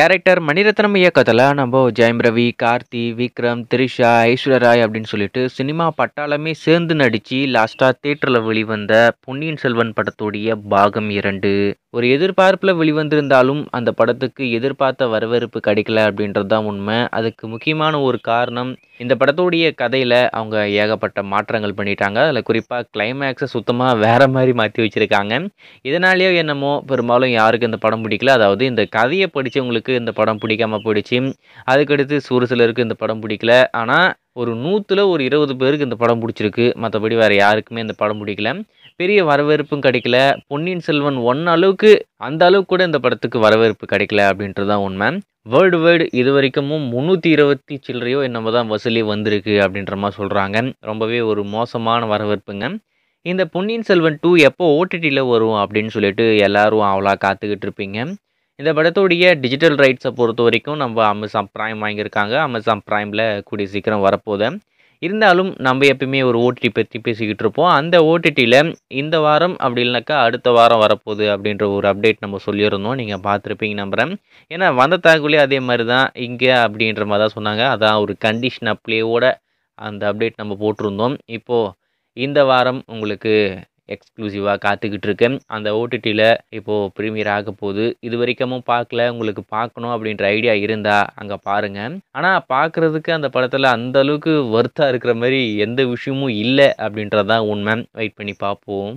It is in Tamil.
கேரக்டர் மணிரத்னம் இயக்கத்தில் நம்ம ஜெயம் ரவி கார்த்தி விக்ரம் த்ரிஷா ஐஸ்வர்யராய் அப்படின்னு சொல்லிட்டு சினிமா பட்டாளமே சேர்ந்து நடித்து லாஸ்ட்டாக தேட்டரில் வெளிவந்த பொன்னியின் செல்வன் படத்துடைய பாகம் இரண்டு ஒரு எதிர்பார்ப்பில் வெளிவந்திருந்தாலும் அந்த படத்துக்கு எதிர்பார்த்த வரவேற்பு கிடைக்கல அப்படின்றது தான் உண்மை அதுக்கு முக்கியமான ஒரு காரணம் இந்த படத்தோடைய கதையில் அவங்க ஏகப்பட்ட மாற்றங்கள் பண்ணிட்டாங்க அதில் குறிப்பாக கிளைமேக்ஸை சுத்தமாக வேறு மாதிரி மாற்றி வச்சுருக்காங்க இதனாலேயோ என்னமோ பெரும்பாலும் யாருக்கு இந்த படம் பிடிக்கல அதாவது இந்த கதையை படித்தவங்களுக்கு இந்த படம் பிடிக்காமல் போயிடுச்சு அதுக்கடுத்து ஒரு சிலருக்கு இந்த படம் பிடிக்கல ஆனால் ஒரு நூற்றில் ஒரு இருபது பேருக்கு இந்த படம் பிடிச்சிருக்கு மற்றபடி வேறு யாருக்குமே இந்த படம் பிடிக்கல பெரிய வரவேற்பும் கிடைக்கல பொன்னியின் செல்வன் ஒன் அளவுக்கு அந்த அளவுக்கு கூட இந்த படத்துக்கு வரவேற்பு கிடைக்கல அப்படின்றது தான் உண்மை வேர்ல்டு வைடு இது வரைக்கும் முந்நூற்றி இருபத்தி சில்லறையோ என்னமோ தான் வசூலி வந்திருக்கு அப்படின்ற மாதிரி சொல்கிறாங்க ரொம்பவே ஒரு மோசமான வரவேற்புங்க இந்த பொன்னியின் செல்வன் டூ எப்போ ஓடிடியில் வரும் அப்படின்னு சொல்லிட்டு எல்லோரும் அவ்வளோ காத்துக்கிட்டு இருப்பீங்க இந்த படத்துடைய டிஜிட்டல் ரைட்ஸை பொறுத்த வரைக்கும் நம்ம அமேசான் ப்ரைம் வாங்கியிருக்காங்க அமேசான் ப்ரைமில் கூடிய சீக்கிரம் வரப்போகுது இருந்தாலும் நம்ம எப்பயுமே ஒரு ஓடிடி பற்றி பேசிக்கிட்டு இருப்போம் அந்த ஓடிடியில் இந்த வாரம் அப்படி இல்லைனாக்கா அடுத்த வாரம் வரப்போகுது அப்படின்ற ஒரு அப்டேட் நம்ம சொல்லியிருந்தோம் நீங்கள் பார்த்துருப்பீங்க நம்புகிறேன் ஏன்னா வந்த தகவலே அதே மாதிரி தான் இங்கே அப்படின்ற மாதிரி தான் சொன்னாங்க அதான் ஒரு கண்டிஷன் அப்ளேவோட அந்த அப்டேட் நம்ம போட்டிருந்தோம் இப்போது இந்த வாரம் உங்களுக்கு எக்ஸ்க்ளூசிவாக காத்துக்கிட்டு இருக்கேன் அந்த ஓடிடியில் இப்போது ப்ரீமியர் ஆக போகுது இது வரைக்கும் பார்க்கல உங்களுக்கு பார்க்கணும் அப்படின்ற ஐடியா இருந்தால் அங்கே பாருங்கள் ஆனால் பார்க்குறதுக்கு அந்த படத்தில் அந்த அளவுக்கு ஒர்த்தாக இருக்கிற மாதிரி எந்த விஷயமும் இல்லை அப்படின்றதான் உண்மை வெயிட் பண்ணி பார்ப்போம்